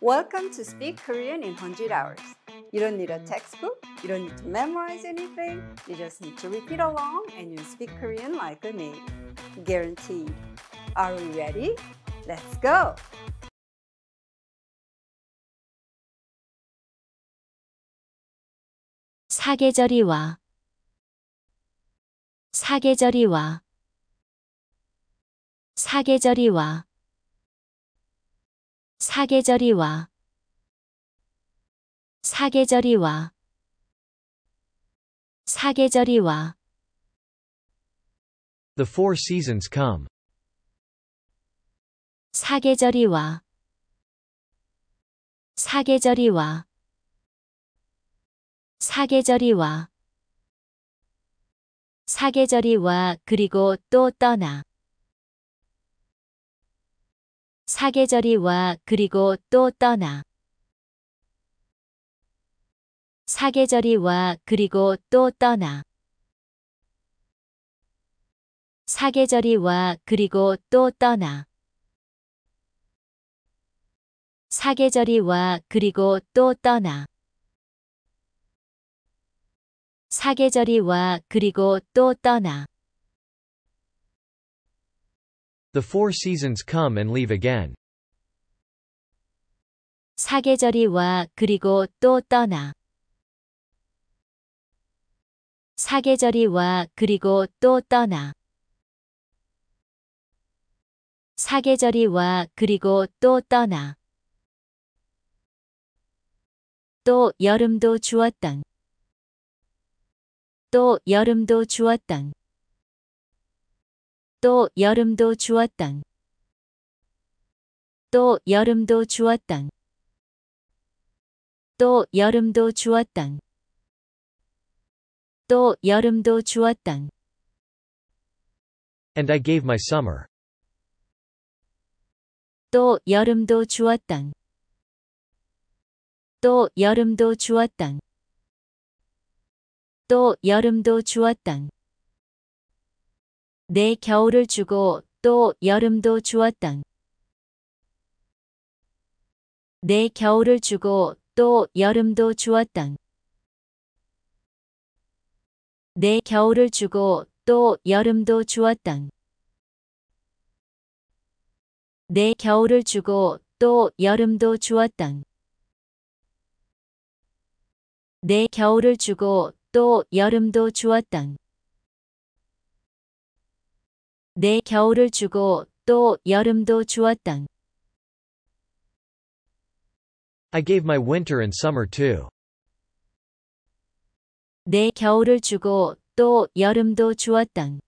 Welcome to Speak Korean in 100 Hours. You don't need a textbook, you don't need to memorize anything, you just need to repeat along and you speak Korean like a native. Guaranteed. Are we ready? Let's go! 사계절이 와. 사계절이 사계절이 와 사계절이 와 사계절이 와 The four seasons come. 사계절이 와 사계절이 와 사계절이 와 사계절이 와 그리고 또 떠나 사계절이 와 그리고 또 떠나 사계절이 와 그리고 또 떠나 사계절이 와 그리고 또 떠나 사계절이 와 그리고 또 떠나 사계절이 와 그리고 또 떠나 The four seasons come and leave again. 사계절이 와 그리고 또 떠나. 사계절이 와 그리고 또 떠나. 사계절이 와 그리고 또 떠나. 또 여름도 주었던. 또 여름도 주었던. 또 여름도 주었당또 여름도 주었당또 여름도 주었당또 여름도 주었던 And I gave my summer. 또 여름도 주었당또 여름도 주었당또 여름도 주었던 당또 여름도 주었 내 겨울을 주고 또 여름도 주었던 내 겨울을 주고 또 여름도 주었던 내 겨울을 주고 또 여름도 주었던 내 겨울을 주고 또 여름도 주었던 내 겨울을 주고 또 여름도 주었던 내 겨울을 주고 또 여름도 주었던. I gave my winter and summer too. 내 겨울을 주고 또 여름도 주었던.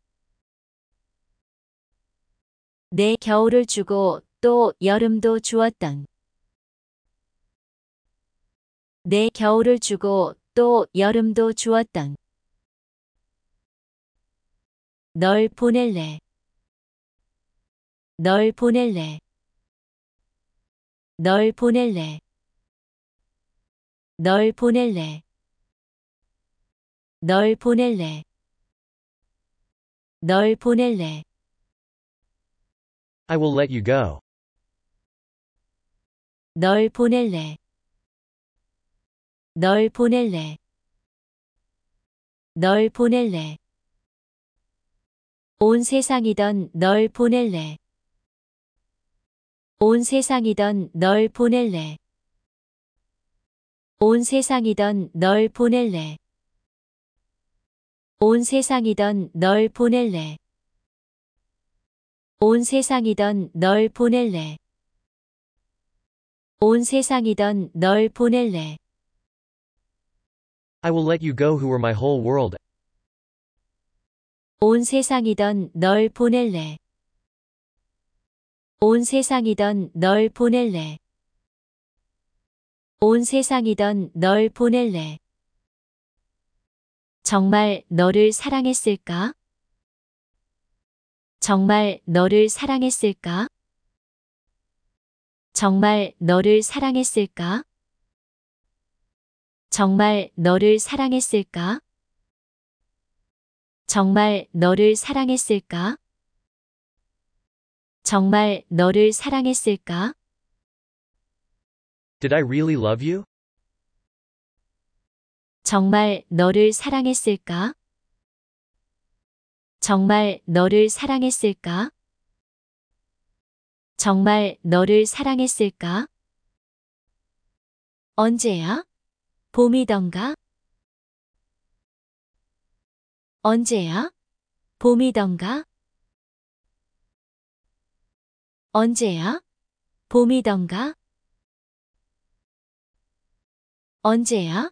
내 겨울을 주고 또 여름도 주었던. 내 겨울을 주고 또 여름도 주었던. 널 보낼래. 널 보낼래. 널 보낼래. 널 보낼래. 널 보낼래. 널 보낼래. I will let you go. 널 보낼래. 널 보낼래. 널 보낼래. 온 세상이던 널 보낼래. 온 세상이던 널 보낼래. 온 세상이던 널 보낼래. 온 세상이던 널 보낼래. 온 세상이던 널 보낼래. 온 세상이던 널 보낼래. I will let you go who were my whole world. 온 세상이던 널 보낼래. 온 세상이던 널 보낼래. 온 세상이던 널 보낼래. 정말 너를 사랑했을까? 정말 너를 사랑했을까? 정말 너를 사랑했을까? 정말 너를 사랑했을까? 정말 너를 사랑했을까? 정말 너를 사랑했을까? Did I really love you? 정말 너를 사랑했을까? 정말 너를 사랑했을까? 정말 너를 사랑했을까? 언제야? 봄이던가? 언제야? 봄이던가? 언제야? 봄이던가? 언제야?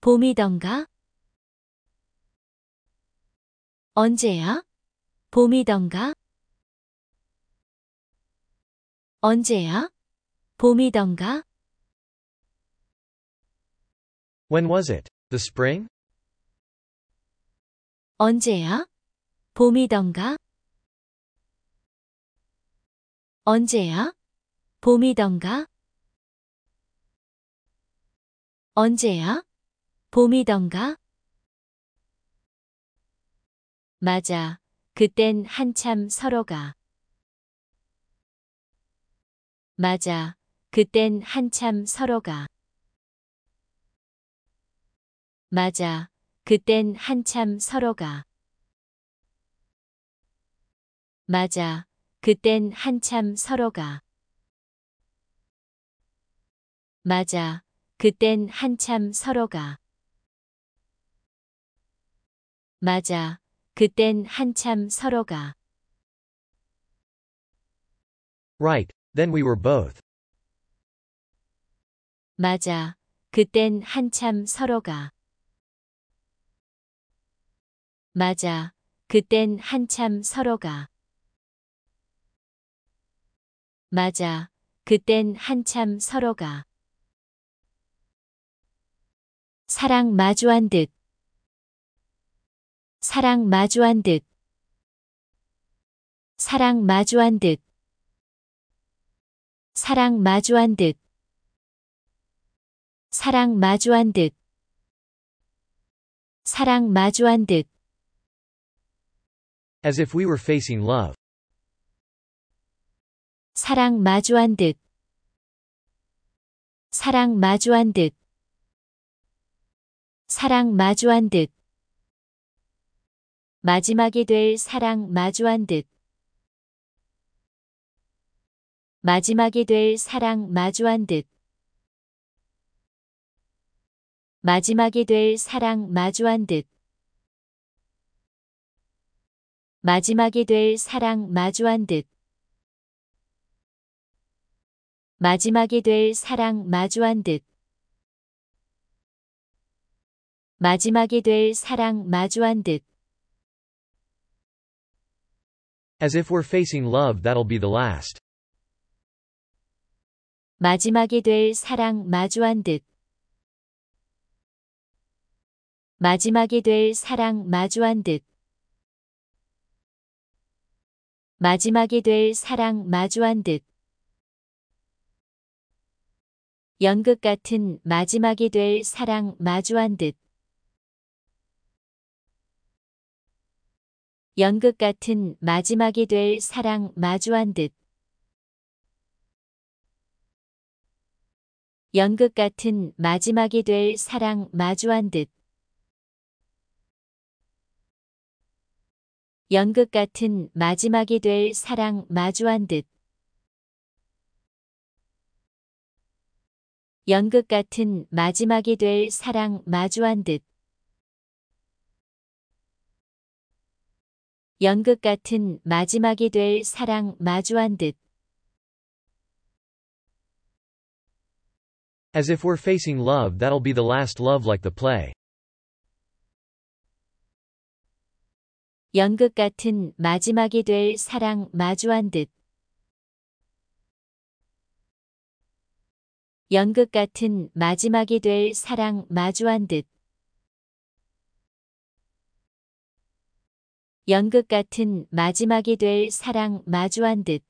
봄이던가? 언제야? 봄이던가? 언제야? 봄이던가? When was it? The spring? 언제야? 봄이던가? 언제야? 봄이던가? 언제야? 봄이던가? 맞아. 그땐 한참 서로가. 맞아. 그땐 한참 서로가. 맞아. 그땐 한참 서로가. 맞아. 그땐 한참 서로가 맞아. 그땐 한참 서로가 맞아. 그땐 한참 서로가 Right. Then we were both. 맞아. 그땐 한참 서로가 맞아. 그땐 한참 서로가 맞아. 그땐 한참 서로가 사랑 마주한 듯 사랑 마주한 듯 사랑 마주한 듯 사랑 마주한 듯 사랑 마주한 듯 사랑 마주한 듯 As if we were facing love. 사랑 마주한 듯 사랑 마주한 듯 사랑 마주한 듯 마지막이 될 사랑 마주한 듯 마지막이 될 사랑 마주한 듯 마지막이 될 사랑 마주한 듯 마지막이 될 사랑 마주한 듯 마지막이 될 사랑 마주한 듯 마지막이 될 사랑 마주한 듯 As if we're facing love that'll be the last. 마지막이 될 사랑 마주한 듯 마지막이 될 사랑 마주한 듯 마지막이 될 사랑 마주한 듯 연극 같은 마지막이 될 사랑 마주한 듯 연극 같은 마지막이 될 사랑 마주한 듯 연극 같은 마지막이 될 사랑 마주한 듯 연극 같은 마지막이 될 사랑 마주한 듯 연극 같은 마지막이 될 사랑 마주한 듯 연극 같은 마지막이 될 사랑 마주한 듯 As if we're facing love that'll be the last love like the play. 연극 같은 마지막이 될 사랑 마주한 듯 연극 같은 마지막이 될 사랑 마주한 듯 연극 같은 마지막이 될 사랑 마주한 듯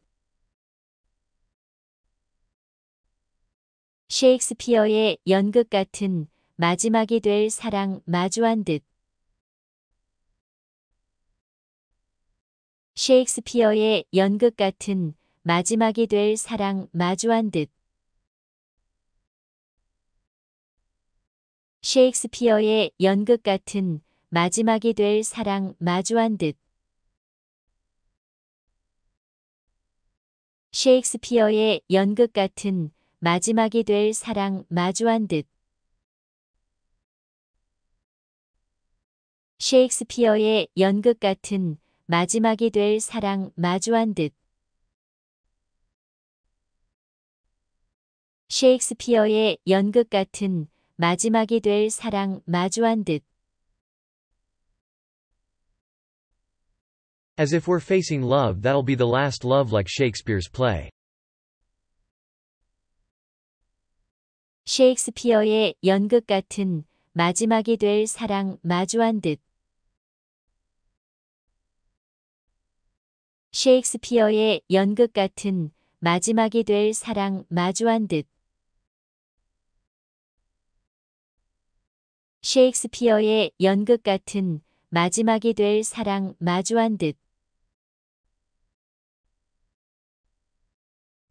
셰익스피어의 연극 같은 마지막이 될 사랑 마주한 듯 셰익스피어의 연극 같은 마지막이 될 사랑 마주한 듯 셰익스피어의 연극 같은 마지막이 될 사랑 마주한 듯. 셰익스피어의 연극 같은 마지막이 될 사랑 마주한 듯. 셰익스피어의 연극 같은 마지막이 될 사랑 마주한 듯. 셰익스피어의 연극 같은 마지막이 될 사랑 마주한 듯. As if we're facing love that'll be the last love like Shakespeare's play. 셰익스피어의 연극 같은 마지막이 될 사랑 마주한 듯. 셰익스피어의 연극 같은 마지막이 될 사랑 마주한 듯. 셰익스피어의 연극 같은 마지막이 될 사랑 마주한 듯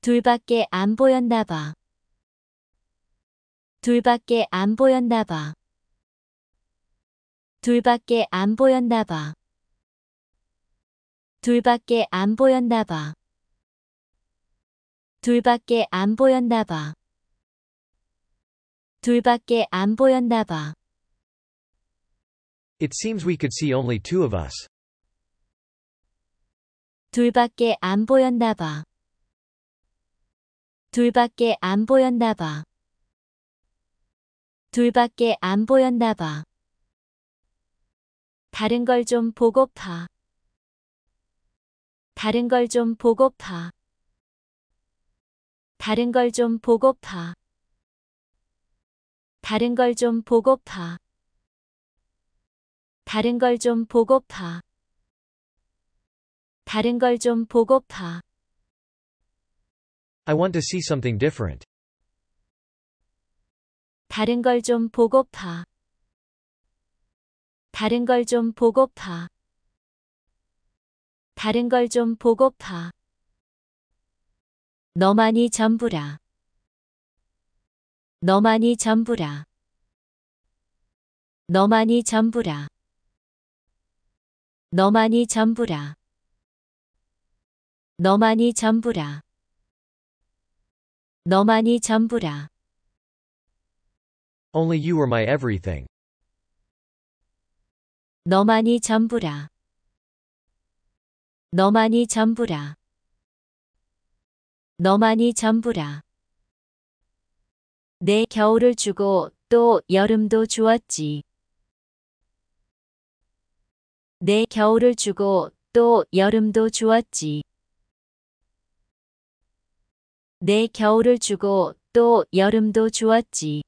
둘밖에 안 보였나 봐. 둘밖에 안 보였나 봐. 둘밖에 안 보였나 봐. 둘밖에 안 보였나 봐. 둘밖에 안 보였나 봐. 둘밖에 안 보였나 봐. It seems we could see only two of us. 둘밖에 안 보였나 봐. 둘밖에 안 보였나 봐. 둘밖에 안 보였나 봐. 다른 걸 좀 보고파. 다른 걸 좀 보고파. 다른 걸 좀 보고파. 다른 걸 좀 보고파. 다른 걸 좀 보고파. 다른 걸 좀 보고파. I want to see something different. 다른 걸 좀 보고파. 다른 걸 좀 보고파. 다른 걸 좀 보고파. 너만이 전부라. 너만이 전부라. 너만이 전부라. 너만이 전부라. 너만이 전부라. 너만이 전부라. Only you are my everything. 너만이 전부라. 너만이 전부라. 너만이 전부라. 내 겨울을 주고 또 여름도 주었지. 내 겨울을 주고 또 여름도 주었지. 내 겨울을 주고 또 여름도 주었지.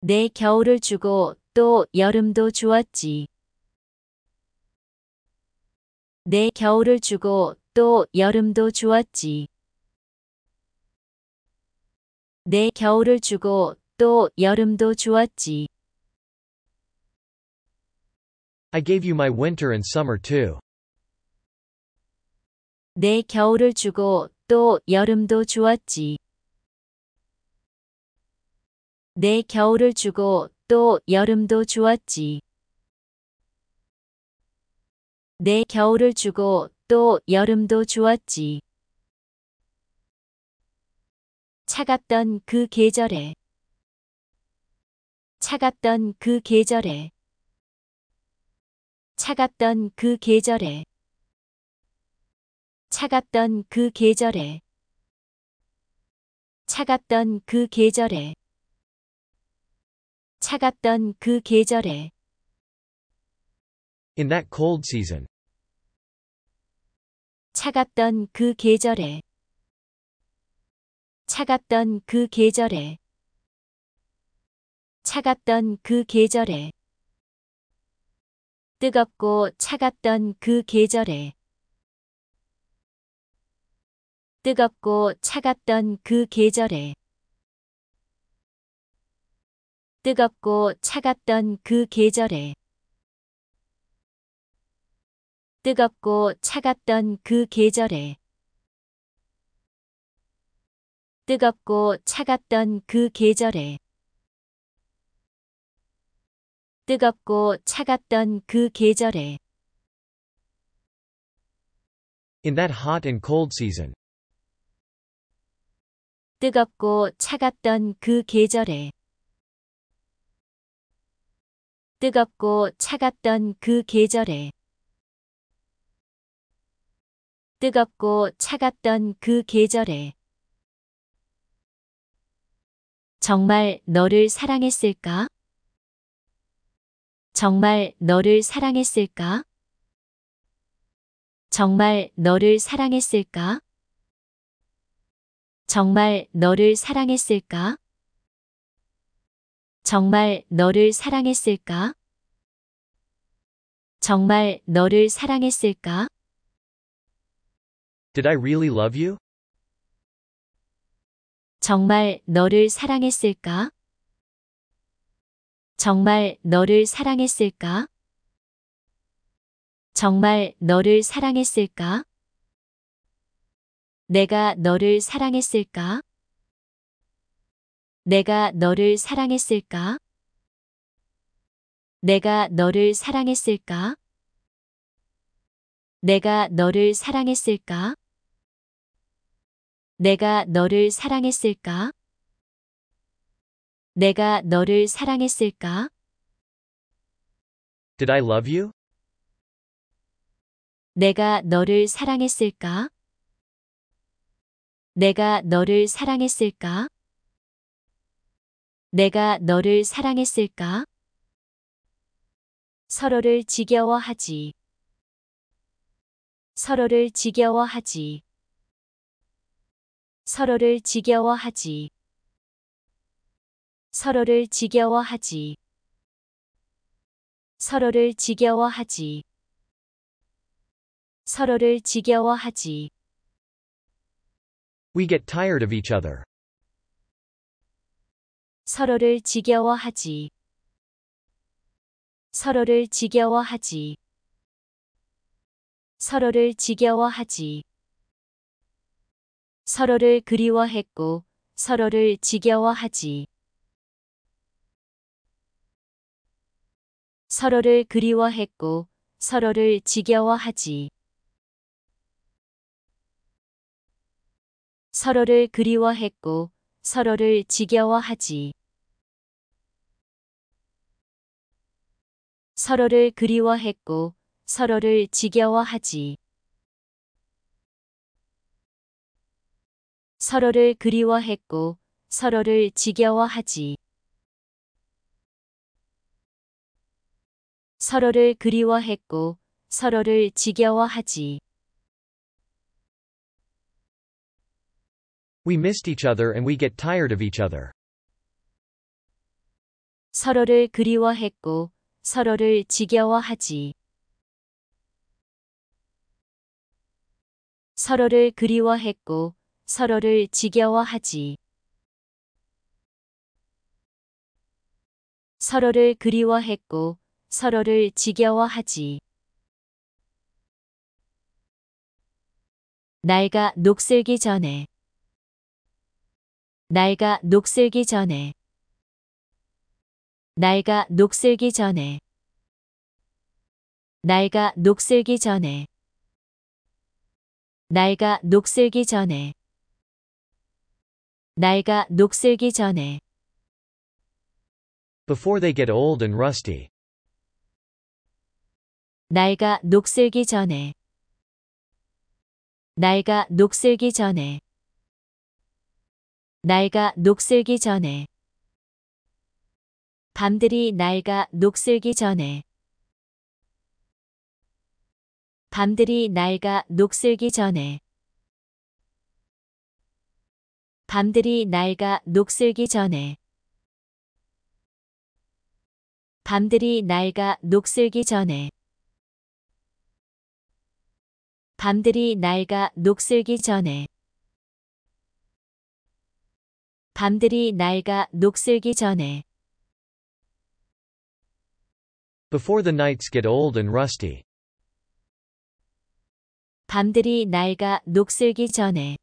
내 겨울을 주고 또 여름도 주었지. 내 겨울을 주고 또 여름도 주었지. 내 겨울을 주고 또 여름도 주었지. I gave you my winter and summer too. 내 겨울을 주고 또 여름도 주었지. 내 겨울을 주고 또 여름도 주었지. 내 겨울을 주고 또 여름도 주었지. 차갑던 그 계절에 차갑던 그 계절에 차갑던 그 계절에 차갑던 그 계절에 차갑던 그 계절에 차갑던 그 계절에 In that cold season. 차갑던 그 계절에 차갑던 그 계절에 차갑던 그 계절에 뜨겁고 차갑던 그 계절에 뜨겁고 차갑던 그 계절에 뜨겁고 차갑던 그 계절에 뜨겁고 차갑던 그 계절에 뜨겁고 차갑던 그 계절에 뜨겁고 차갑던 그 계절에 In that hot and cold season. 뜨겁고 차갑던 그 계절에 뜨겁고 차갑던 그 계절에 뜨겁고 차갑던 그 계절에 정말 너를 사랑했을까? 정말 너를 사랑했을까? 정말 너를 사랑했을까? 정말 너를 사랑했을까? 정말 너를 사랑했을까? 정말 너를 사랑했을까? Did I really love you? 정말 너를 사랑했을까? 정말 너를 사랑했을까? 정말 너를 사랑했을까? 내가 너를 사랑했을까? 내가 너를 사랑했을까? 내가 너를 사랑했을까? 내가 너를 사랑했을까? 내가 너를 사랑했을까? 내가 너를 사랑했을까? Did I love you? 내가 너를 사랑했을까? 내가 너를 사랑했을까? 내가 너를 사랑했을까? 서로를 지겨워하지. 서로를 지겨워하지. 서로를 지겨워하지. 서로를 지겨워하지. 서로를 지겨워하지. 서로를 지겨워하지. We get tired of each other. 서로를 지겨워하지. 서로를 지겨워하지. 서로를 지겨워하지. 서로를 그리워했고 서로를 지겨워하지. 서로를 그리워했고 서로를 지겨워하지. 서로를 그리워했고 서로를 지겨워하지. 서로를 그리워했고 서로를 지겨워하지. 서로를 그리워했고 서로를 지겨워하지. 서로를 그리워했고 서로를 지겨워하지. We missed each other and we get tired of each other. 서로를 그리워했고 서로를 지겨워하지. 서로를 그리워했고 서로를 지겨워하지. 서로를 그리워했고 서로를 지겨워하지. 날가 녹슬기 전에 날가 녹슬기 전에 날가 녹슬기 전에 날가 녹슬기 전에 날가 녹슬기 전에 날가 녹슬기 전에 Before they get old and rusty 날가 녹슬기 전에 날가 녹슬기 전에 날가 녹슬기 전에 밤들이 날가 녹슬기 전에 밤들이 날가 녹슬기 전에 밤들이 날가 녹슬기 전에 밤들이 날가 녹슬기 전에 밤들이 낡아 녹슬기 전에 밤들이 낡아 녹슬기 전에 Before the nights get old and rusty. 밤들이 낡아 녹슬기 전에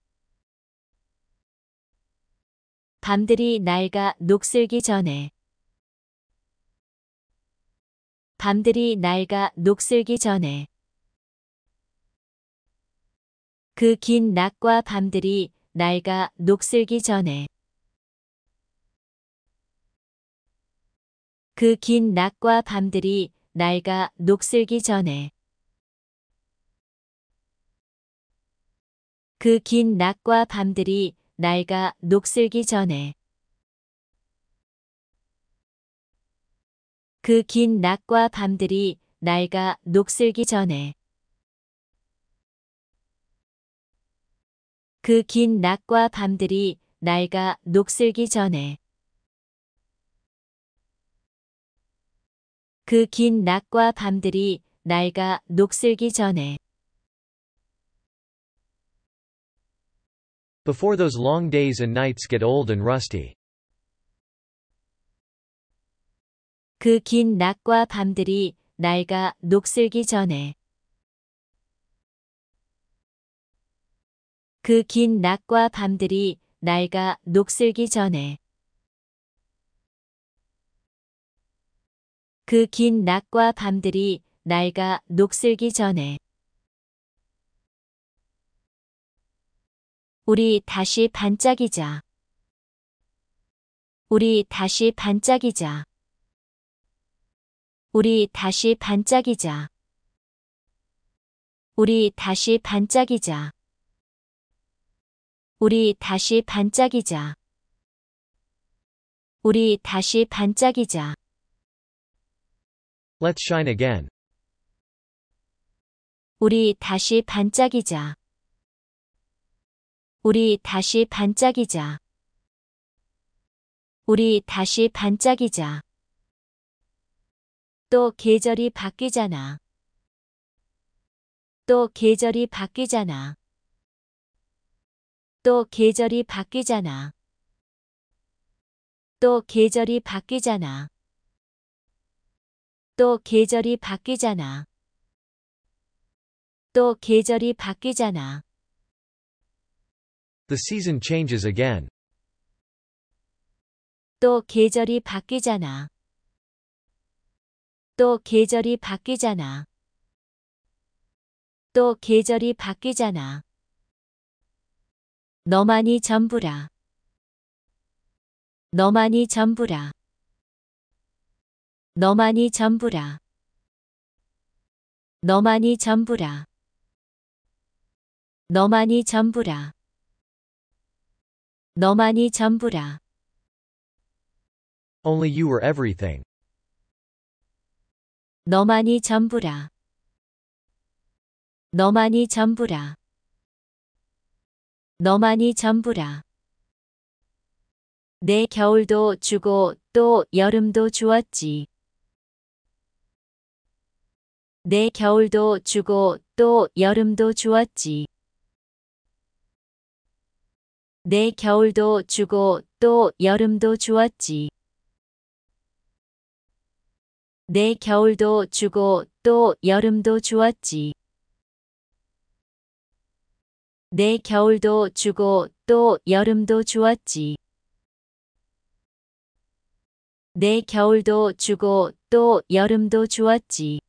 밤들이 낡아 녹슬기 전에 밤들이 낡아 녹슬기 전에 그긴 낮과 밤들이 날가 녹슬기 전에 그 긴 낮과 밤들이 날가 녹슬기 전에 그 긴 낮과 밤들이 날가 녹슬기 전에 그 긴 낮과 밤들이 날가 녹슬기 전에 그긴 낮과 밤들이 날가 녹슬기 전에 그 긴 낮과 밤들이 날가 녹슬기 전에 Before those long days and nights get old and rusty. 그긴 낮과 밤들이 날가 녹슬기 전에 그긴 낮과 밤들이 날가 녹슬기 전에 그긴 낮과 밤들이 날가 녹슬기 전에 우리 다시 반짝이자 우리 다시 반짝이자 우리 다시 반짝이자 우리 다시 반짝이자 우리 다시 반짝이자. 우리 다시 반짝이자. Let's shine again. 우리 다시 반짝이자. 우리 다시 반짝이자. 우리 다시 반짝이자. 또 계절이 바뀌잖아. 또 계절이 바뀌잖아. 또 계절이 바뀌잖아. 또 계절이 바뀌잖아. 또 계절이 바뀌잖아. 또 계절이 바뀌잖아. The season changes again. 또 계절이 바뀌잖아. 또 계절이 바뀌잖아. 또 계절이 바뀌잖아. 너만이 전부라. 너만이 전부라. 너만이 전부라. 너만이 전부라. 너만이 전부라. 너만이 전부라. Only you were everything. 너만이 전부라. 너만이 전부라. 너만이 전부라. 내 겨울도 주고 또 여름도 주었지. 내 겨울도 주고 또 여름도 주었지. 내 겨울도 주고 또 여름도 주었지. 내 겨울도 주고 또 여름도 주었지. 내 겨울도 주고 또 여름도 주었지. 내 겨울도 주고 또 여름도 주었지.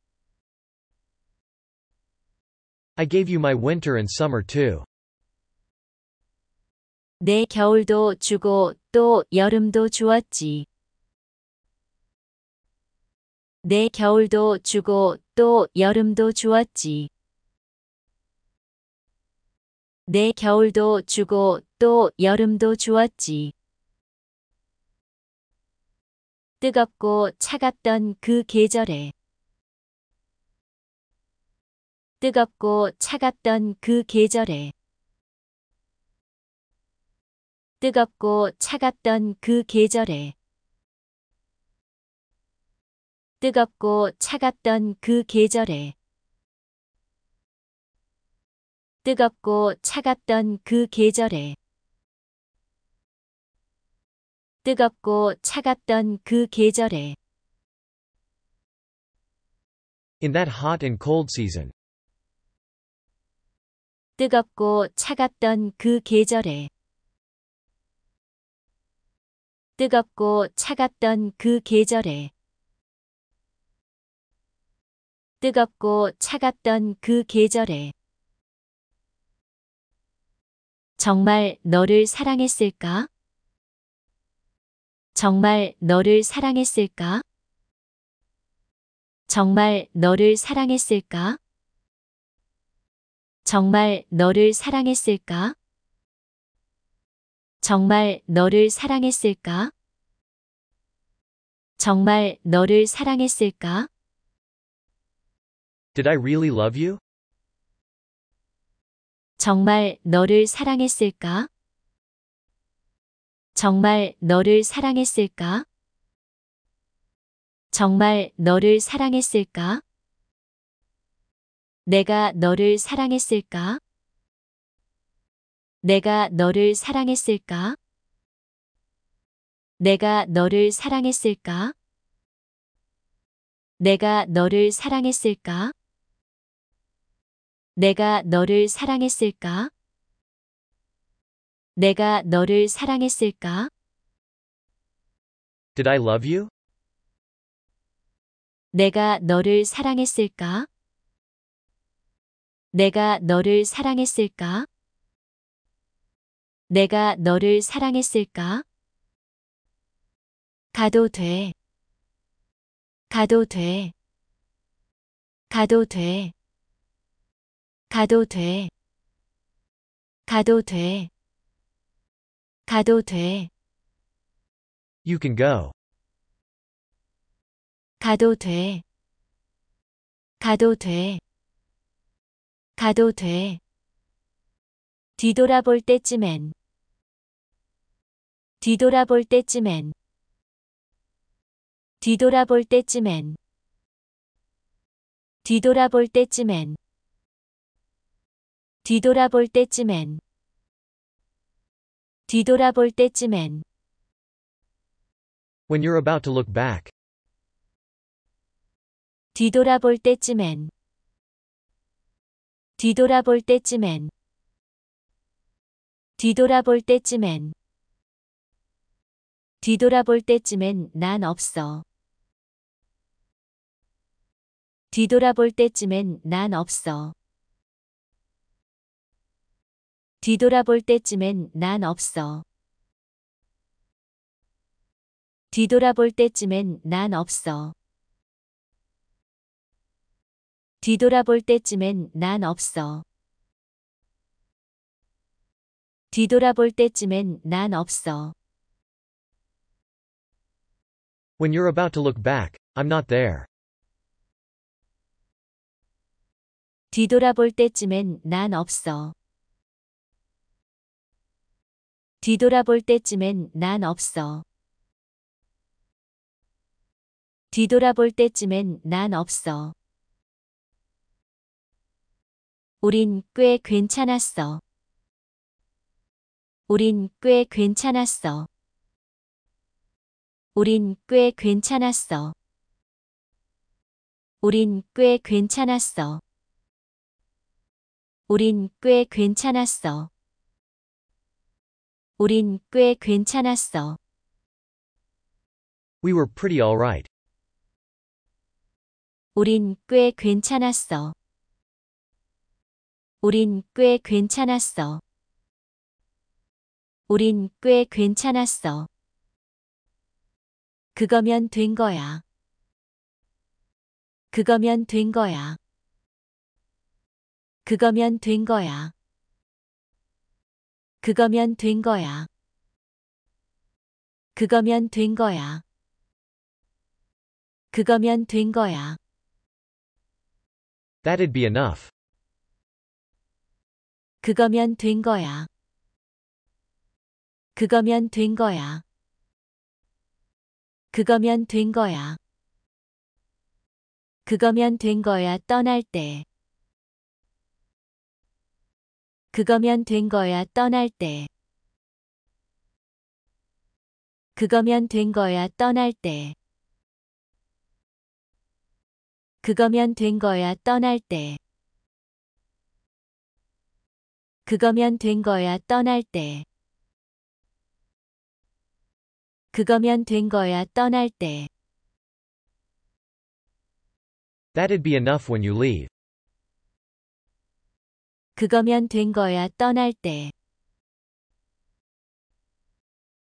I gave you my winter and summer too. 내 겨울도 주고 또 여름도 주었지. 내 겨울도 주고 또 여름도 주었지. 내 겨울도 주고 또 여름도 주었지. 뜨겁고 차갑던 그 계절에 뜨겁고 차갑던 그 계절에 뜨겁고 차갑던 그 계절에 뜨겁고 차갑던 그 계절에 뜨겁고 차갑던 그 계절에 뜨겁고 차갑던 그 계절에 In that hot and cold season. 뜨겁고 차갑던 그 계절에 뜨겁고 차갑던 그 계절에 뜨겁고 차갑던 그 계절에 정말 너를 사랑했을까? 정말 너를 사랑했을까? 정말 너를 사랑했을까? 정말 너를 사랑했을까? 정말 너를 사랑했을까? 정말 너를 사랑했을까? Did I really love you? 정말 너를 사랑했을까? 정말 너를 사랑했을까? 정말 너를 사랑했을까? 내가 너를 사랑했을까? 내가 너를 사랑했을까? 내가 너를 사랑했을까? 내가 너를 사랑했을까? 내가 너를 사랑했을까? 내가 너를 사랑했을까? Did I love you? 내가 너를 사랑했을까? 내가 너를 사랑했을까? 내가 너를 사랑했을까? 가도 돼. 가도 돼. 가도 돼. 가도 돼. 가도 돼. 가도 돼. You can go. 가도 돼. 가도 돼. 가도 돼. 뒤돌아볼 때쯤엔 뒤돌아볼 때쯤엔 뒤돌아볼 때쯤엔 뒤돌아볼 때쯤엔 뒤돌아볼 때쯤엔 뒤돌아볼 때쯤엔 When you're about to look back. 뒤돌아볼 때쯤엔 뒤돌아볼 때쯤엔 뒤돌아볼 때쯤엔 뒤돌아볼 때쯤엔 난 없어. 뒤돌아볼 때쯤엔 난 없어. 뒤돌아볼 때쯤엔 난 없어. 뒤돌아볼 때쯤엔 난 없어. 뒤돌아볼 때쯤엔 난 없어. 뒤돌아볼 때쯤엔 난 없어. When you're about to look back, I'm not there. 뒤돌아볼 때쯤엔 난 없어. 뒤돌아볼 때쯤엔 난 없어. 뒤돌아볼 때쯤엔 난 없어. 우린 꽤 괜찮았어. 우린 꽤 괜찮았어. 우린 꽤 괜찮았어. 우린 꽤 괜찮았어. 우린 꽤 괜찮았어. 우린 꽤 괜찮았어. We were pretty alright. 우린 꽤 괜찮았어. 우린 꽤 괜찮았어. 우린 꽤 괜찮았어. 그거면 된 거야. 그거면 된 거야. 그거면 된 거야. 그거면 된 거야. 그거면 된 거야. 그거면 된 거야. That'd be enough. 그거면 된 거야. 그거면 된 거야. 그거면 된 거야. 그거면 된 거야 떠날 때. 그거면 된 거야 떠날 때. 그거면 된 거야 떠날 때. 그거면 된 거야 떠날 때. 그거면 된 거야 떠날 때. 그거면 된 거야 떠날 때. That'd be enough when you leave. 그거면 된 거야 떠날 때.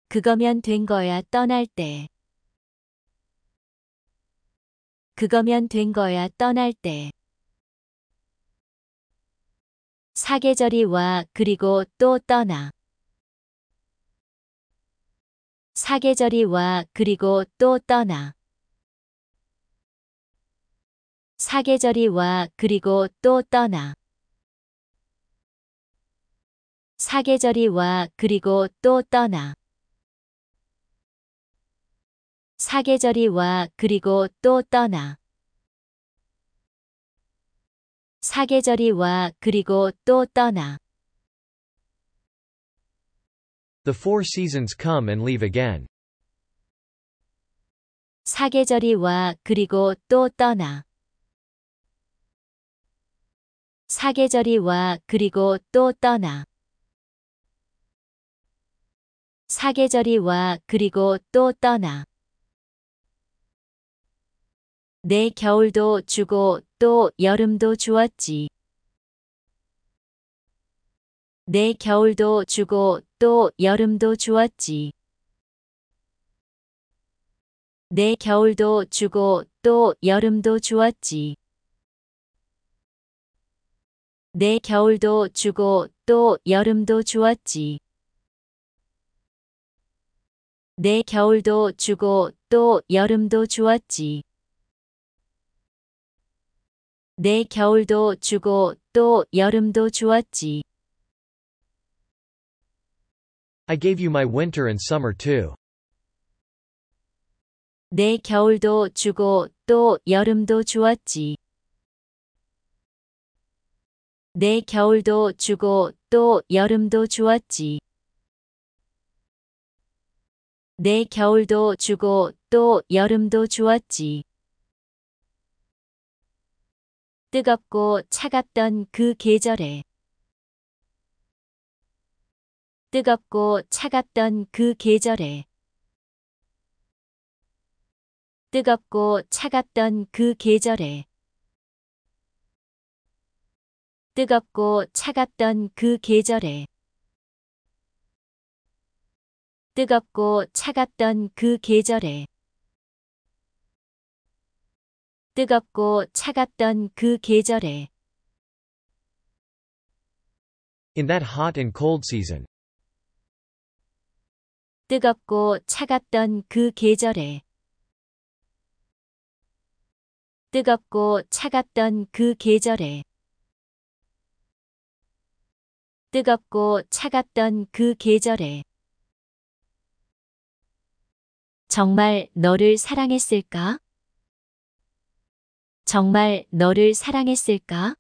그거면 된 거야 떠날 때. 그거면 된 거야 떠날 때. 사계절이 와 그리고 또 떠나. 사계절이 와 그리고 또 떠나. 사계절이 와 그리고 또 떠나. 사계절이 와 그리고 또 떠나 사계절이 와 그리고 또 떠나 사계절이 와 그리고 또 떠나 The four seasons come and leave again. 사계절이 와 그리고 또 떠나 사계절이 와 그리고 또 떠나 사계절이 와 그리고 또 떠나. 내 겨울도 주고 또 여름도 주었지. 내 겨울도 주고 또 여름도 주었지. 내 겨울도 주고 또 여름도 주었지. 내 겨울도 주고 또 여름도 주었지. 내 겨울도 주고 또 여름도 주었지. 내 겨울도 주고 또 여름도 주었지. I gave you my winter and summer too. 내 겨울도 주고 또 여름도 주었지. 내 겨울도 주고 또 여름도 주었지. 내 겨울도 주고 또 여름도 주었지. 뜨겁고 차갑던 그 계절에 뜨겁고 차갑던 그 계절에 뜨겁고 차갑던 그 계절에 뜨겁고 차갑던 그 계절에 뜨겁고 차갑던 그 계절에 뜨겁고 차갑던 그 계절에 In that hot and cold season. 뜨겁고 차갑던 그 계절에 뜨겁고 차갑던 그 계절에 뜨겁고 차갑던 그 계절에 정말 너를 사랑했을까? 정말 너를 사랑했을까?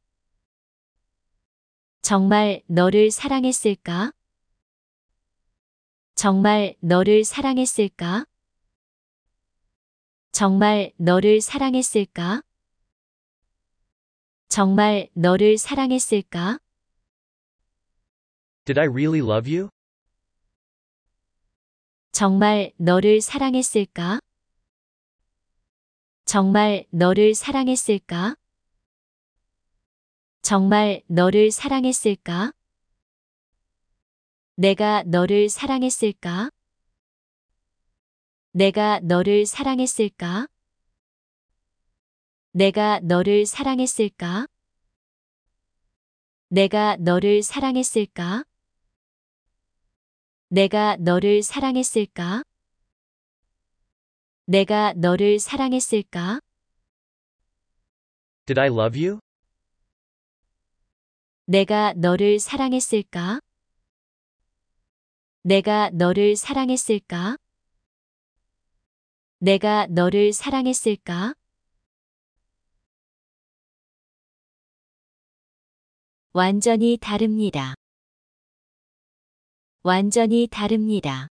정말 너를 사랑했을까? 정말 너를 사랑했을까? 정말 너를 사랑했을까? 정말 너를 사랑했을까? Did I really love you? 정말 너를 사랑했을까? 정말 너를 사랑했을까? 정말 너를 사랑했을까? 내가 너를 사랑했을까? 내가 너를 사랑했을까? 내가 너를 사랑했을까? 내가 너를 사랑했을까? 내가 너를 사랑했을까? 내가 너를 사랑했을까? Did I love you? 내가 너를 사랑했을까? 내가 너를 사랑했을까? 내가 너를 사랑했을까? 완전히 다릅니다. 완전히 다릅니다.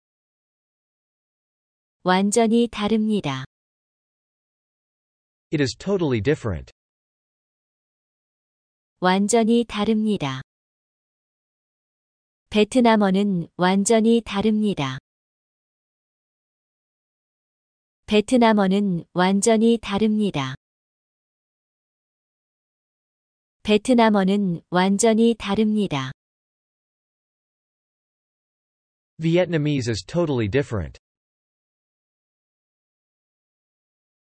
완전히 다릅니다. It is totally different. 완전히 다릅니다. 베트남어는 완전히 다릅니다. 베트남어는 완전히 다릅니다. 베트남어는 완전히 다릅니다. Vietnamese is totally different.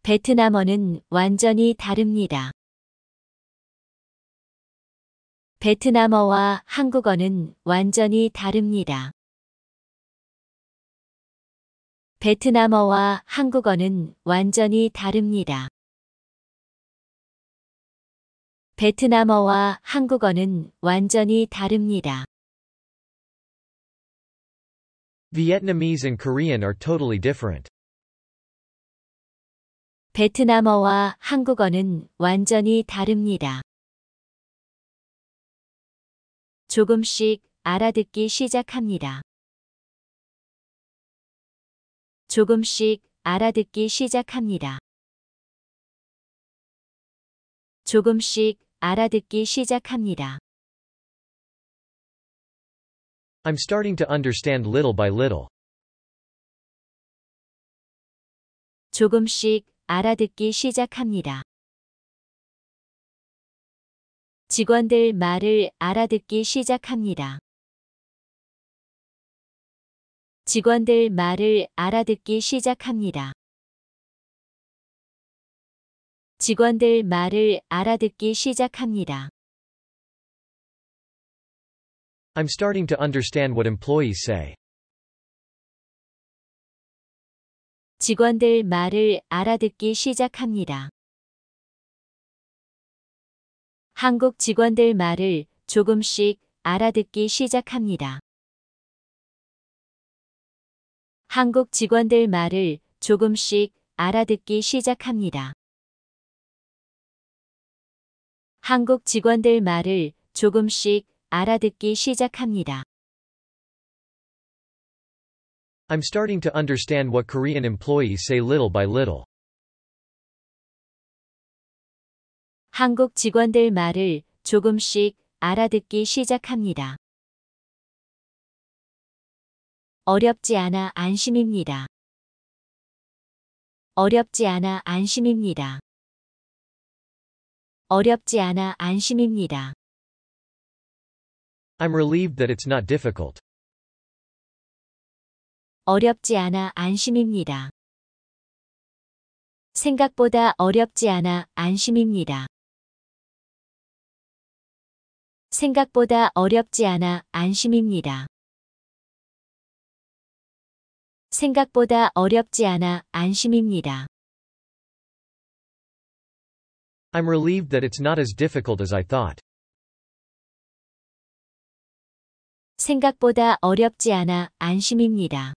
베트남어는 완전히 다릅니다. 베트남어와 한국어는 완전히 다릅니다. 베트남어와 한국어는 완전히 다릅니다. 베트남어와 한국어는 완전히 다릅니다. Vietnamese and Korean are totally different. 베트남어와 한국어는 완전히 다릅니다. 조금씩 알아듣기 시작합니다. 조금씩 알아듣기 시작합니다. 조금씩 알아듣기 시작합니다. I'm starting to understand little by little. 조금씩 알아듣기 시작합니다. 직원들 말을 알아듣기 시작합니다. 직원들 말을 알아듣기 시작합니다. 직원들 말을 알아듣기 시작합니다. I'm starting to understand what employees say. 직원들 말을 알아듣기 시작합니다. 한국 직원들 말을 조금씩 알아듣기 시작합니다. 한국 직원들 말을 조금씩 알아듣기 시작합니다. 한국 직원들 말을 조금씩 알아듣기 시작합니다. I'm starting to understand what Korean employees say little by little. 한국 직원들 말을 조금씩 알아듣기 시작합니다. 어렵지 않아 안심입니다. 어렵지 않아 안심입니다. 어렵지 않아 안심입니다. I'm relieved that it's not difficult. 어렵지 않아 안심입니다. 생각보다 어렵지 않아 안심입니다. 생각보다 어렵지 않아 안심입니다. 생각보다 어렵지 않아 안심입니다. I'm relieved that it's not as difficult as I thought. 생각보다 어렵지 않아 안심입니다.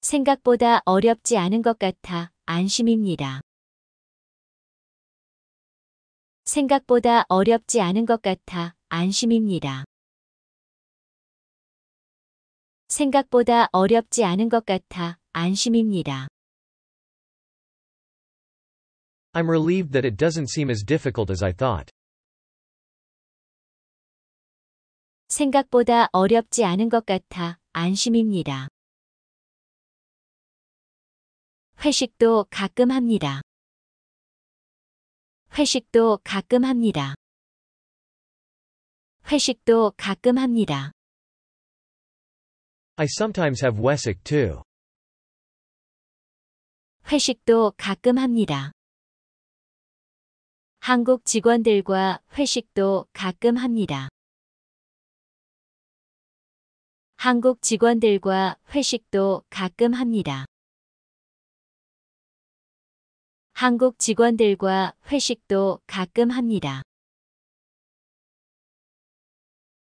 생각보다 어렵지 않은 것 같아 안심입니다. 생각보다 어렵지 않은 것 같아 안심입니다. 생각보다 어렵지 않은 것 같아 안심입니다. I'm relieved that it doesn't seem as difficult as I thought. 생각보다 어렵지 않은 것 같아 안심입니다. 회식도 가끔 합니다. 회식도 가끔 합니다. 회식도 가끔 합니다. I sometimes have Wesek too. 회식도 가끔 합니다. 한국 직원들과 회식도 가끔 합니다. 한국 직원들과 회식도 가끔 합니다. 한국 직원들과 회식도 가끔 합니다.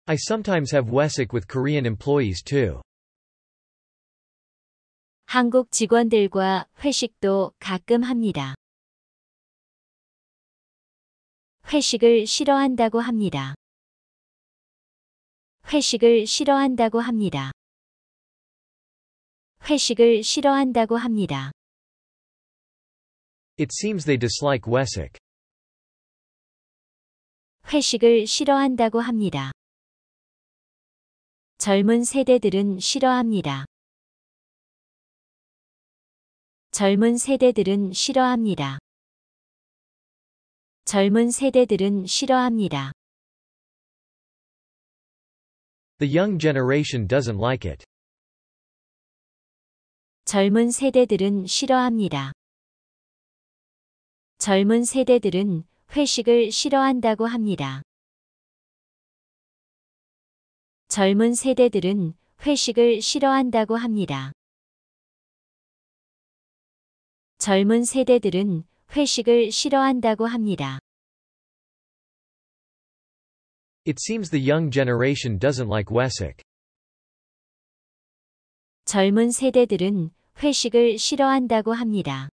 I sometimes have WESIC with Korean employees too. 한국 직원들과 회식도 가끔 합니다. 회식을 싫어한다고 합니다. 회식을 싫어한다고 합니다. 회식을 싫어한다고 합니다. It seems they dislike Wessex. 회식을 싫어한다고 합니다. 젊은 세대들은 싫어합니다. 젊은 세대들은 싫어합니다. 젊은 세대들은 싫어합니다. The young generation doesn't like it. 젊은 세대들은 싫어합니다. 젊은 세대들은 회식을 싫어한다고 합니다. 젊은 세대들은 회식을 싫어한다고 합니다. 젊은 세대들은 회식을 싫어한다고 합니다. It seems the young generation doesn't like Wessex. 젊은 세대들은 회식을 싫어한다고 합니다.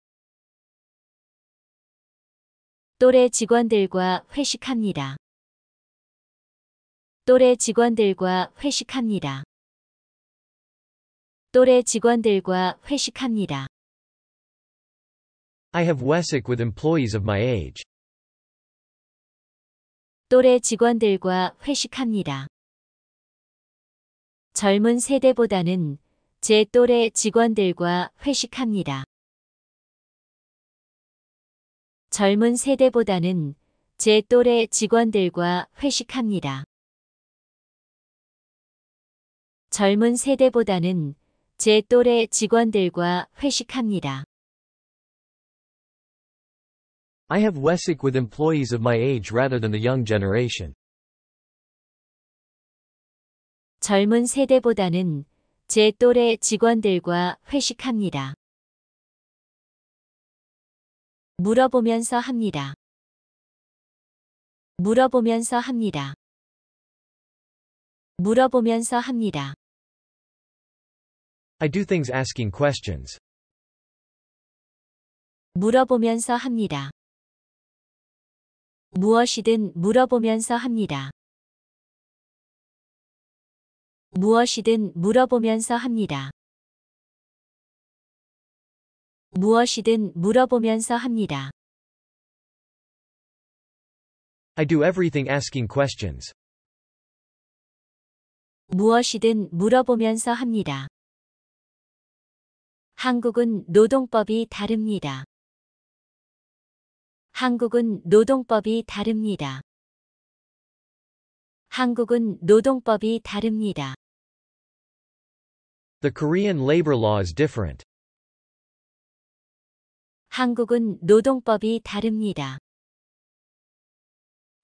또래 직원들과 회식합니다. 또래 직원들과 회식합니다. 또래 직원들과 회식합니다. I have Wessex with employees of my age. 또래 직원들과 회식합니다. 젊은 세대보다는 제 또래 직원들과 회식합니다. 젊은 세대보다는 제 또래 직원들과 회식합니다. 젊은 세대보다는 제 또래 직원들과 회식합니다. I have WESIC with employees of my age rather than the young generation. 젊은 세대보다는 제 또래 직원들과 회식합니다. 물어보면서 합니다. 물어보면서 합니다. 물어보면서 합니다. I do things asking questions. 물어보면서 합니다. 무엇이든 물어보면서 합니다. 무엇이든 물어보면서 합니다. 무엇이든 물어보면서 합니다. I do everything asking questions. 무엇이든 물어보면서 합니다. 한국은 노동법이 다릅니다. 한국은 노동법이 다릅니다. 한국은 노동법이 다릅니다. The Korean labor law is different. 한국은 노동법이 다릅니다.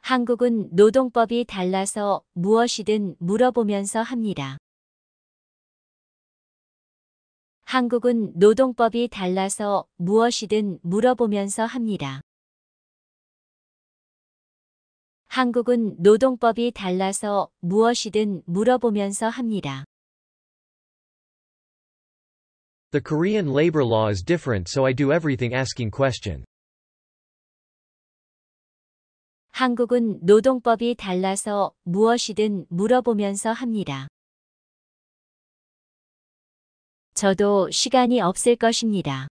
한국은 노동법이 달라서 무엇이든 물어보면서 합니다. 한국은 노동법이 달라서 무엇이든 물어보면서 합니다. 한국은 노동법이 달라서 무엇이든 물어보면서 합니다. The Korean labor law is different so I do everything asking question. 한국은 노동법이 달라서 무엇이든 물어보면서 합니다. 저도 시간이 없을 것입니다.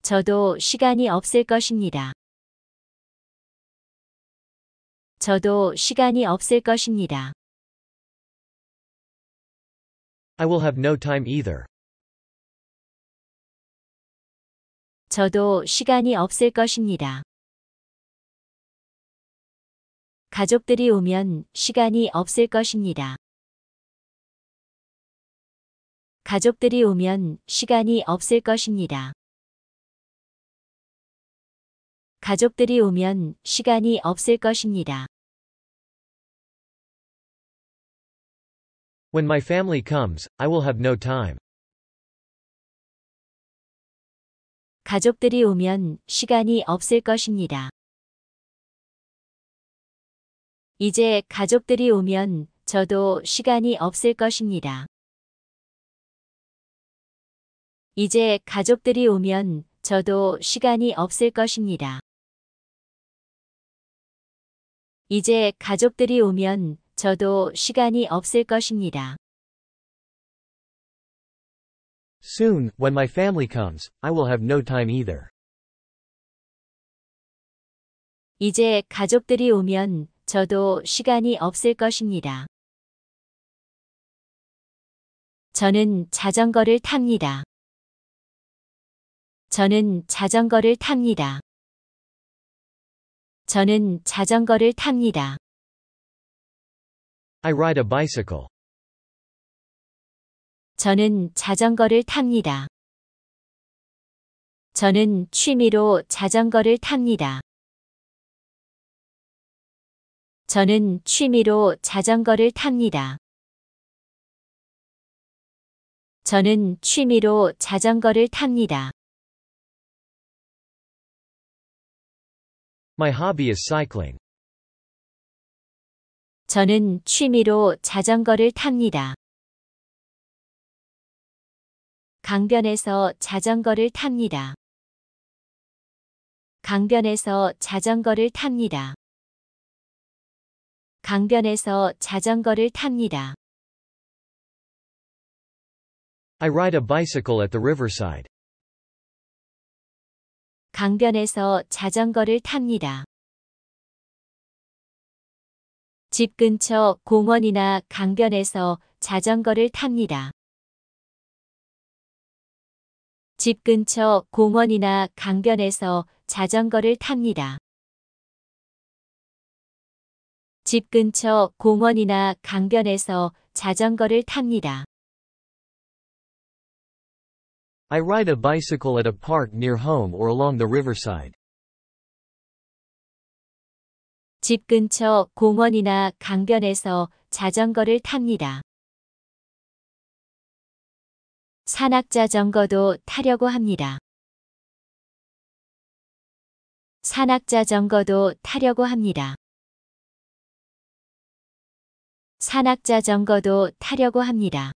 저도 시간이 없을 것입니다. 저도 시간이 없을 것입니다. I will have no time either. 저도 시간이 없을 것입니다. 가족들이 오면 시간이 없을 것입니다. 가족들이 오면 시간이 없을 것입니다. 가족들이 오면 시간이 없을 것입니다. When my family comes, I will have no time. 가족들이 오면 시간이 없을 것입니다. 이제 가족들이 오면 저도 시간이 없을 것입니다. 이제 가족들이 오면 저도 시간이 없을 것입니다. 이제 가족들이 오면 저도 시간이 없을 것입니다. Soon, when my family comes, I will have no time either. 이제 가족들이 오면 저도 시간이 없을 것입니다. 저는 자전거를 탑니다. 저는 자전거를 탑니다. 저는 자전거를 탑니다. I ride a bicycle. 저는 자전거를 탑니다. 저는 취미로 자전거를 탑니다. 저는 취미로 자전거를 탑니다. 저는 취미로 자전거를 탑니다. My hobby is cycling. 저는 취미로 자전거를 탑니다. 강변에서 자전거를 탑니다. 강변에서 자전거를 탑니다. 강변에서 자전거를 탑니다. I ride a bicycle at the riverside. 강변에서 자전거를 탑니다. 집 근처 공원이나 강변에서 자전거를 탑니다. 집 근처 공원이나 강변에서 자전거를 탑니다. 집 근처 공원이나 강변에서 자전거를 탑니다. I ride a bicycle at a park near home or along the riverside. 집 근처 공원이나 강변에서 자전거를 탑니다. 산악자전거도 타려고 합니다. 산악자전거도 타려고 합니다. 산악자전거도 타려고 합니다.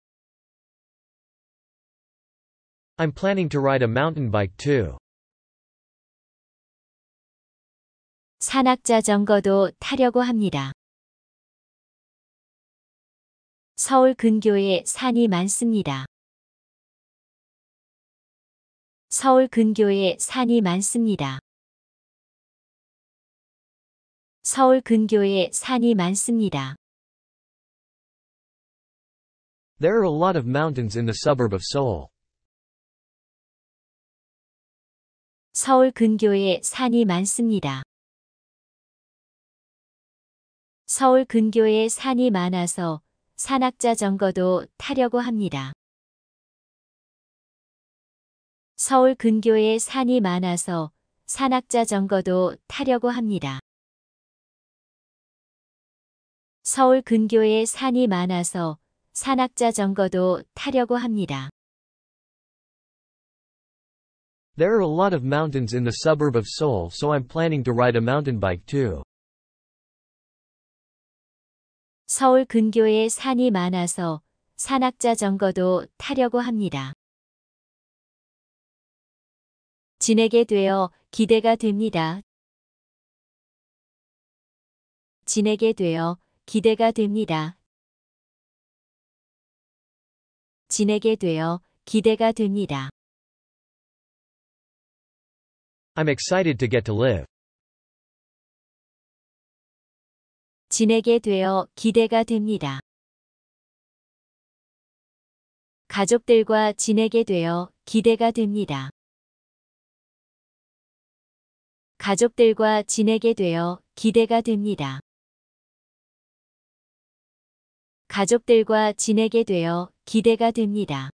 I'm planning to ride a mountain bike too. 산악자전거도 타려고 합니다. 서울 근교에 산이 많습니다. 서울 근교에 산이 많습니다. 서울 근교에 산이 많습니다. There are a lot of mountains in the suburb of Seoul. 서울 근교에 산이 많습니다. 서울 근교에 산이 많아서 산악자전거도 타려고 합니다. 서울 근교에 산이 많아서 산악자전거도 타려고 합니다. 서울 근교에 산이 많아서 산악자전거도 타려고 합니다. There are a lot of mountains in the suburb of Seoul so I'm planning to ride a mountain bike too. 서울 근교에 산이 많아서 산악자전거도 타려고 합니다. 진에게 되어 기대가 됩니다. 진에게 되어 기대가 됩니다. 진에게 되어 기대가 됩니다. I'm excited to get to live. 지내게 되어 기대가 됩니다. 가족들과 지내게 되어 기대가 됩니다. 가족들과 지내게 되어 기대가 됩니다. 가족들과 지내게 되어 기대가 됩니다.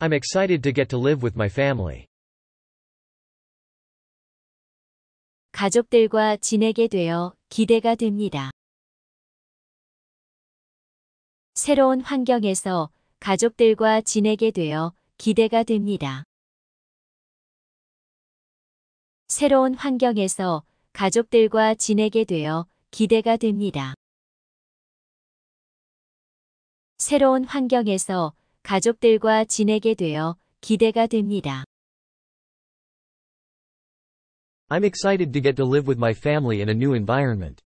I'm excited to get to live with my family. 가족들과 지내게 되어 기대가 됩니다. 새로운 환경에서 가족들과 지내게 되어 기대가 됩니다. 새로운 환경에서 가족들과 지내게 되어 기대가 됩니다. 새로운 환경에서 가족들과 지내게 되어 기대가 됩니다. I'm excited to get to live with my family in a new environment.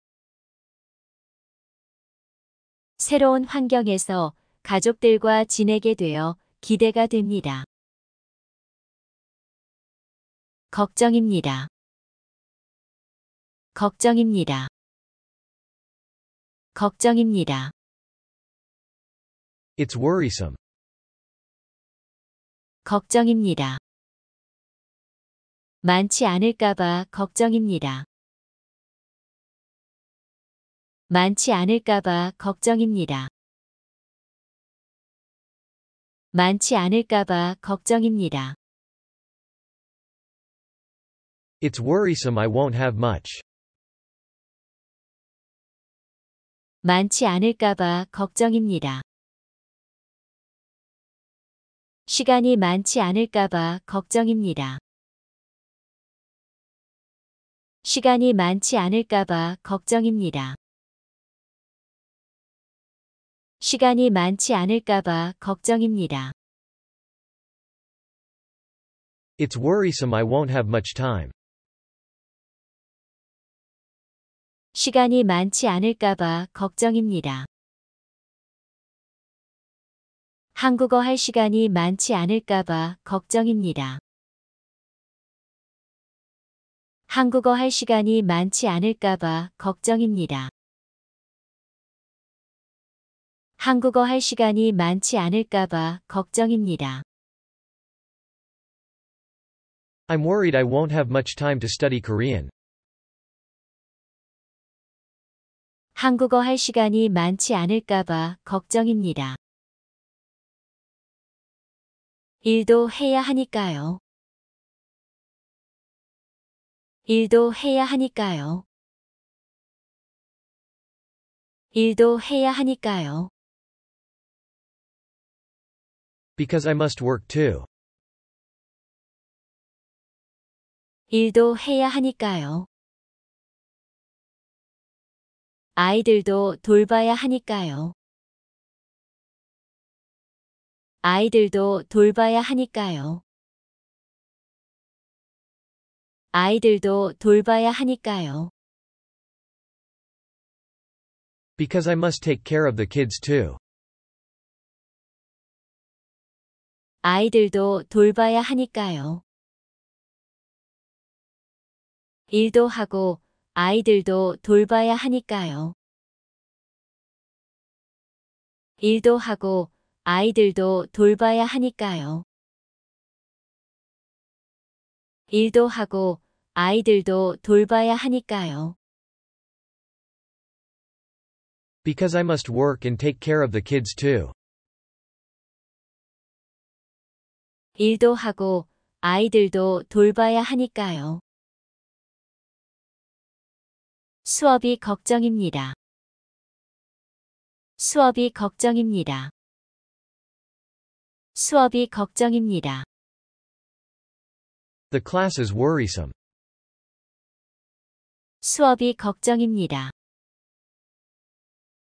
새로운 환경에서 가족들과 지내게 되어 기대가 됩니다. 걱정입니다. 걱정입니다. 걱정입니다. It's worrisome. 걱정입니다. 많지 않을까봐 걱정입니다. 많지 않을까봐 걱정입니다. 많지 않을까봐 걱정입니다. It's worrisome I won't have much. 많지 않을까봐 걱정입니다. 시간이 많지 않을까봐 걱정입니다. 시간이 많지 않을까봐 걱정입니다. 시간이 많지 않을까봐 걱정입니다. It's worrisome I won't have much time. 시간이 많지 않을까봐 걱정입니다. 한국어 할 시간이 많지 않을까봐 걱정입니다. 한국어 할 시간이 많지 않을까봐 걱정입니다. 한국어 할 시간이 많지 않을까봐 걱정입니다. I'm worried I won't have much time to study Korean. 한국어 할 시간이 많지 않을까봐 걱정입니다. 일도 해야 하니까요. 일도 해야 하니까요. 일도 해야 하니까요. Because I must work too. 일도 해야 하니까요. 아이들도 돌봐야 하니까요. 아이들도 돌봐야 하니까요. 아이들도 돌봐야 하니까요. Because I must take care of the kids too. 아이들도 돌봐야 하니까요. 일도 하고 아이들도 돌봐야 하니까요. 일도 하고 아이들도 돌봐야 하니까요. 일도 하고 아이들도 돌봐야 하니까요. Because I must work and take care of the kids too. 일도 하고 아이들도 돌봐야 하니까요. 수업이 걱정입니다. 수업이 걱정입니다. 수업이 걱정입니다. The class is worrisome. 수업이 걱정입니다.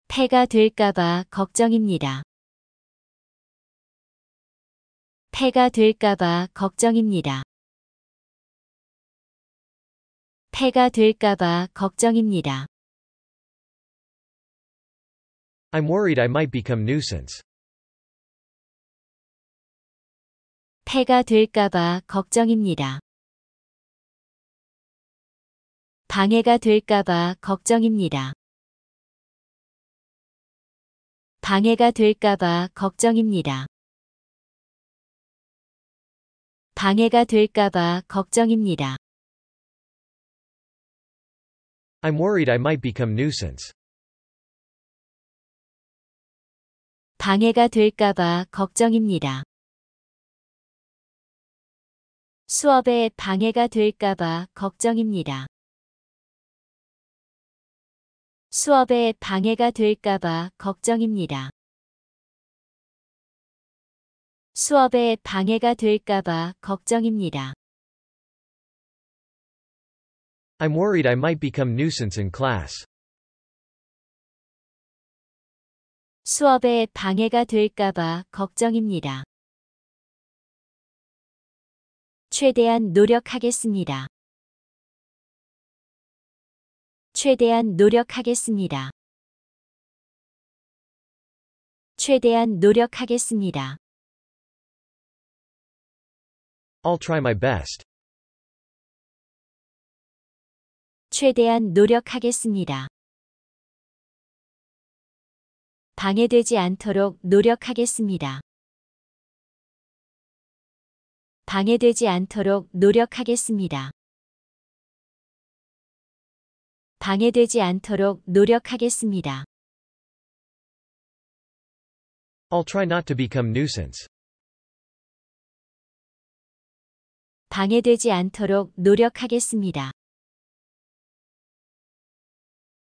폐가 될까봐 걱정입니다. 폐가 될까봐 걱정입니다. 폐가 될까봐 걱정입니다. I'm worried I might become nuisance. 폐가 될까봐 걱정입니다. 방해가 될까봐 걱정입니다. 방해가 될까봐 걱정입니다. 방해가 될까봐 걱정입니다. I'm worried I might become nuisance. 방해가 될까봐 걱정입니다. 수업에 방해가 될까봐 걱정입니다. 수업에 방해가 될까봐 걱정입니다. 수업에 방해가 될까봐 걱정입니다. I'm worried I might become nuisance in class. 수업에 방해가 될까봐 걱정입니다. 최대한 노력하겠습니다. 최대한 노력하겠습니다. 최대한 노력하겠습니다. I'll try my best. 최대한 노력하겠습니다. 방해되지 않도록 노력하겠습니다. 방해되지 않도록 노력하겠습니다. 방해되지 않도록 노력하겠습니다. I'll try not to become nuisance. 방해되지 않도록 노력하겠습니다.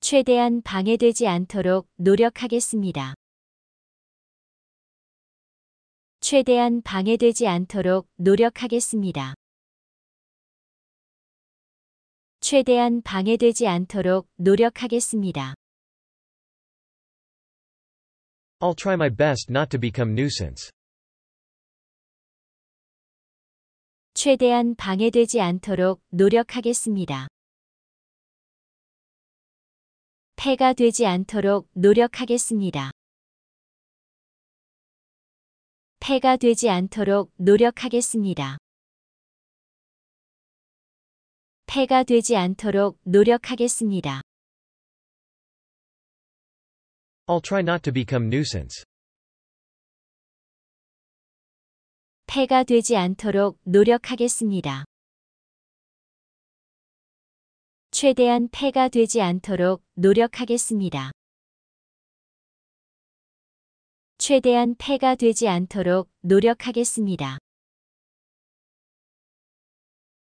최대한 방해되지 않도록 노력하겠습니다. 최대한 방해되지 않도록 노력하겠습니다. 최대한 방해되지 않도록 노력하겠습니다. I'll try my best not to become nuisance. 최대한 방해되지 않도록 노력하겠습니다. 폐가 되지 않도록 노력하겠습니다. 폐가 되지 않도록 노력하겠습니다. 폐가 되지 않도록 노력하겠습니다. I'll try not to become nuisance. 폐가 되지 않도록 노력하겠습니다. 최대한 폐가 되지 않도록 노력하겠습니다. 최대한 폐가 되지 않도록 노력하겠습니다.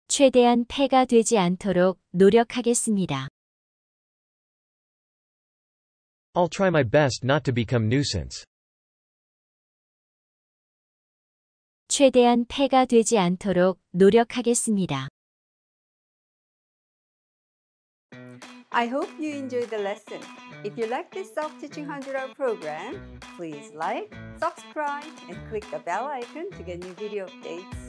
최대한 폐가 되지 않도록 노력하겠습니다. I'll try my best not to become nuisance. 최대한 폐가 되지 않도록 노력하겠습니다. I hope you enjoyed the lesson. If you like this self-teaching 100-hour program, please like, subscribe, and click the bell icon to get new video updates.